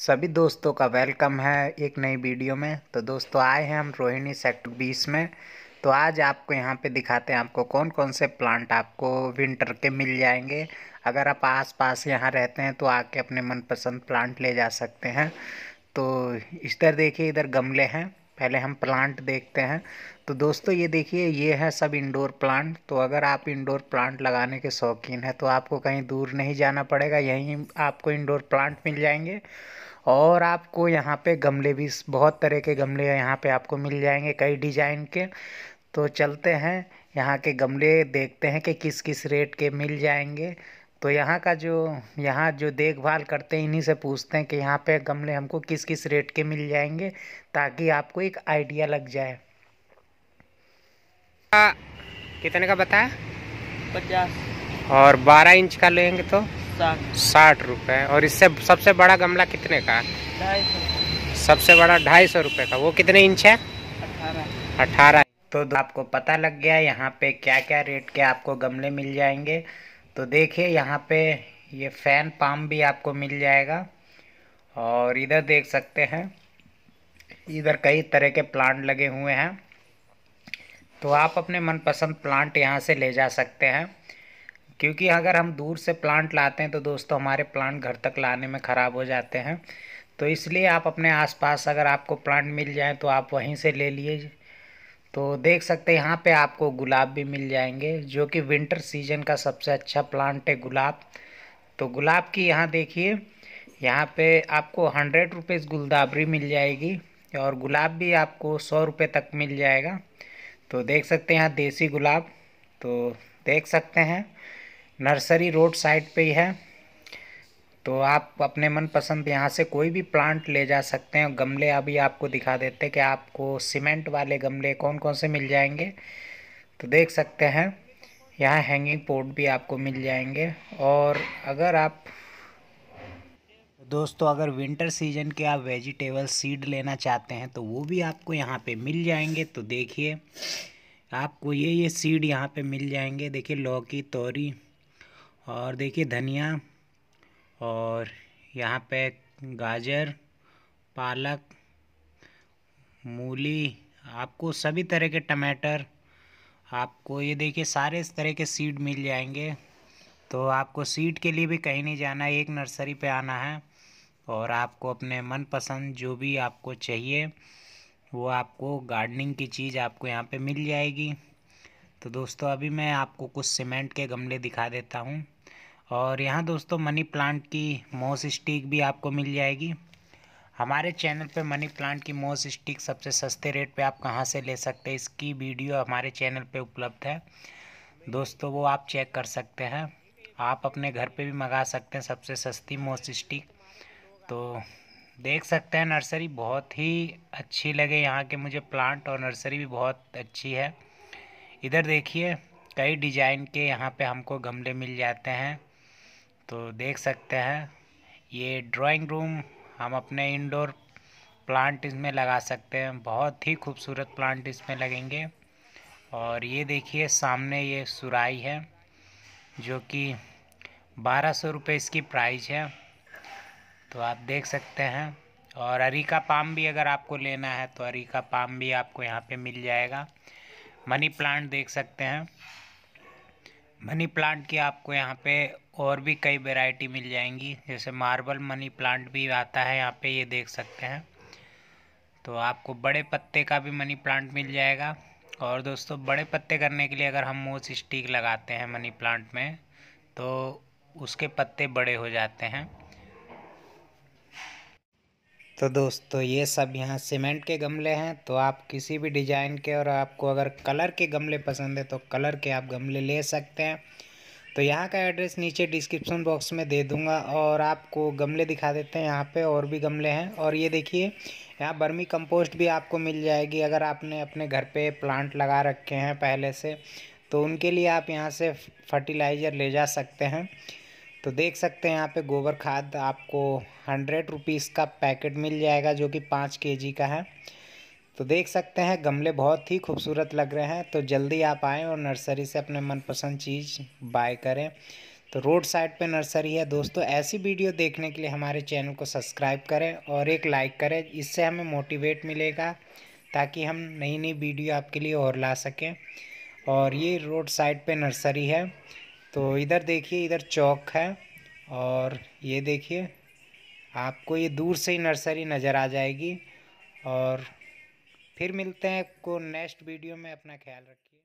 सभी दोस्तों का वेलकम है एक नई वीडियो में तो दोस्तों आए हैं हम रोहिणी सेक्टर 20 में तो आज आपको यहाँ पे दिखाते हैं आपको कौन कौन से प्लांट आपको विंटर के मिल जाएंगे अगर आप आस पास यहाँ रहते हैं तो आके अपने मनपसंद प्लांट ले जा सकते हैं तो इधर देखिए इधर गमले हैं पहले हम प्लांट देखते हैं तो दोस्तों ये देखिए ये है सब इंडोर प्लांट तो अगर आप इंडोर प्लांट लगाने के शौकीन हैं तो आपको कहीं दूर नहीं जाना पड़ेगा यहीं आपको इंडोर प्लांट मिल जाएंगे और आपको यहाँ पे गमले भी बहुत तरह के गमले यहाँ पे आपको मिल जाएंगे कई डिज़ाइन के तो चलते हैं यहाँ के गमले देखते हैं कि किस किस रेट के मिल जाएंगे तो यहाँ का जो यहाँ जो देखभाल करते हैं इन्हीं से पूछते हैं कि यहाँ पे गमले हमको किस किस रेट के मिल जाएंगे ताकि आपको एक आइडिया लग जाए आ, कितने का बताया पचास और बारह इंच का लेंगे तो साठ रुपए और इससे सबसे बड़ा गमला कितने का सबसे बड़ा ढाई सौ रुपये का वो कितने इंच है अठारह तो आपको पता लग गया यहाँ पे क्या क्या रेट के आपको गमले मिल जाएंगे तो देखिए यहाँ पे ये फैन पाम भी आपको मिल जाएगा और इधर देख सकते हैं इधर कई तरह के प्लांट लगे हुए हैं तो आप अपने मनपसंद प्लांट यहाँ से ले जा सकते हैं क्योंकि अगर हम दूर से प्लांट लाते हैं तो दोस्तों हमारे प्लांट घर तक लाने में ख़राब हो जाते हैं तो इसलिए आप अपने आसपास अगर आपको प्लांट मिल जाए तो आप वहीं से ले लीजिए तो देख सकते हैं यहाँ पे आपको गुलाब भी मिल जाएंगे जो कि विंटर सीजन का सबसे अच्छा प्लांट है गुलाब तो गुलाब की यहाँ देखिए यहाँ पे आपको हंड्रेड रुपीज़ गुलदाबरी मिल जाएगी और गुलाब भी आपको सौ रुपये तक मिल जाएगा तो देख सकते हैं यहाँ देसी गुलाब तो देख सकते हैं नर्सरी रोड साइड पे ही है तो आप अपने मनपसंद यहाँ से कोई भी प्लांट ले जा सकते हैं गमले अभी आपको दिखा देते हैं कि आपको सीमेंट वाले गमले कौन कौन से मिल जाएंगे तो देख सकते हैं यहाँ हैंगिंग पोर्ट भी आपको मिल जाएंगे और अगर आप दोस्तों अगर विंटर सीजन के आप वेजिटेबल सीड लेना चाहते हैं तो वो भी आपको यहाँ पे मिल जाएंगे तो देखिए आपको ये ये सीड यहाँ पे मिल जाएंगे देखिए लौकी तोरी और देखिए धनिया और यहाँ पे गाजर पालक मूली आपको सभी तरह के टमाटर आपको ये देखिए सारे इस तरह के सीड मिल जाएंगे तो आपको सीड के लिए भी कहीं नहीं जाना एक नर्सरी पे आना है और आपको अपने मनपसंद जो भी आपको चाहिए वो आपको गार्डनिंग की चीज़ आपको यहाँ पे मिल जाएगी तो दोस्तों अभी मैं आपको कुछ सीमेंट के गमले दिखा देता हूँ और यहाँ दोस्तों मनी प्लांट की मोस स्टिक भी आपको मिल जाएगी हमारे चैनल पे मनी प्लांट की मोस स्टिक सबसे सस्ते रेट पे आप कहाँ से ले सकते हैं इसकी वीडियो हमारे चैनल पे उपलब्ध है दोस्तों वो आप चेक कर सकते हैं आप अपने घर पे भी मंगा सकते हैं सबसे सस्ती मोस स्टिक तो देख सकते हैं नर्सरी बहुत ही अच्छी लगे यहाँ के मुझे प्लांट और नर्सरी भी बहुत अच्छी है इधर देखिए कई डिज़ाइन के यहाँ पे हमको गमले मिल जाते हैं तो देख सकते हैं ये ड्राइंग रूम हम अपने इंडोर प्लांट इसमें लगा सकते हैं बहुत ही खूबसूरत प्लांट इसमें लगेंगे और ये देखिए सामने ये सुराई है जो कि बारह सौ रुपये इसकी प्राइस है तो आप देख सकते हैं और अरिका पाम भी अगर आपको लेना है तो अरिका पाम भी आपको यहाँ पे मिल जाएगा मनी प्लांट देख सकते हैं मनी प्लांट की आपको यहाँ पे और भी कई वेराइटी मिल जाएंगी जैसे मार्बल मनी प्लांट भी आता है यहाँ पे ये देख सकते हैं तो आपको बड़े पत्ते का भी मनी प्लांट मिल जाएगा और दोस्तों बड़े पत्ते करने के लिए अगर हम मोस स्टिक लगाते हैं मनी प्लांट में तो उसके पत्ते बड़े हो जाते हैं तो दोस्तों तो ये सब यहाँ सीमेंट के गमले हैं तो आप किसी भी डिज़ाइन के और आपको अगर कलर के गमले पसंद है तो कलर के आप गमले ले सकते हैं तो यहाँ का एड्रेस नीचे डिस्क्रिप्शन बॉक्स में दे दूँगा और आपको गमले दिखा देते हैं यहाँ पे और भी गमले हैं और ये देखिए यहाँ बर्मी कंपोस्ट भी आपको मिल जाएगी अगर आपने अपने घर पे प्लांट लगा रखे हैं पहले से तो उनके लिए आप यहाँ से फर्टिलाइज़र ले जा सकते हैं तो देख सकते हैं यहाँ पे गोबर खाद आपको हंड्रेड रुपीज़ का पैकेट मिल जाएगा जो कि पाँच के का है तो देख सकते हैं गमले बहुत ही खूबसूरत लग रहे हैं तो जल्दी आप आएँ और नर्सरी से अपने मनपसंद चीज़ बाय करें तो रोड साइड पे नर्सरी है दोस्तों ऐसी वीडियो देखने के लिए हमारे चैनल को सब्सक्राइब करें और एक लाइक करें इससे हमें मोटिवेट मिलेगा ताकि हम नई नई वीडियो आपके लिए और ला सकें और ये रोड साइड पे नर्सरी है तो इधर देखिए इधर चौक है और ये देखिए आपको ये दूर से ही नर्सरी नज़र आ जाएगी और फिर मिलते हैं को नेक्स्ट वीडियो में अपना ख्याल रखिए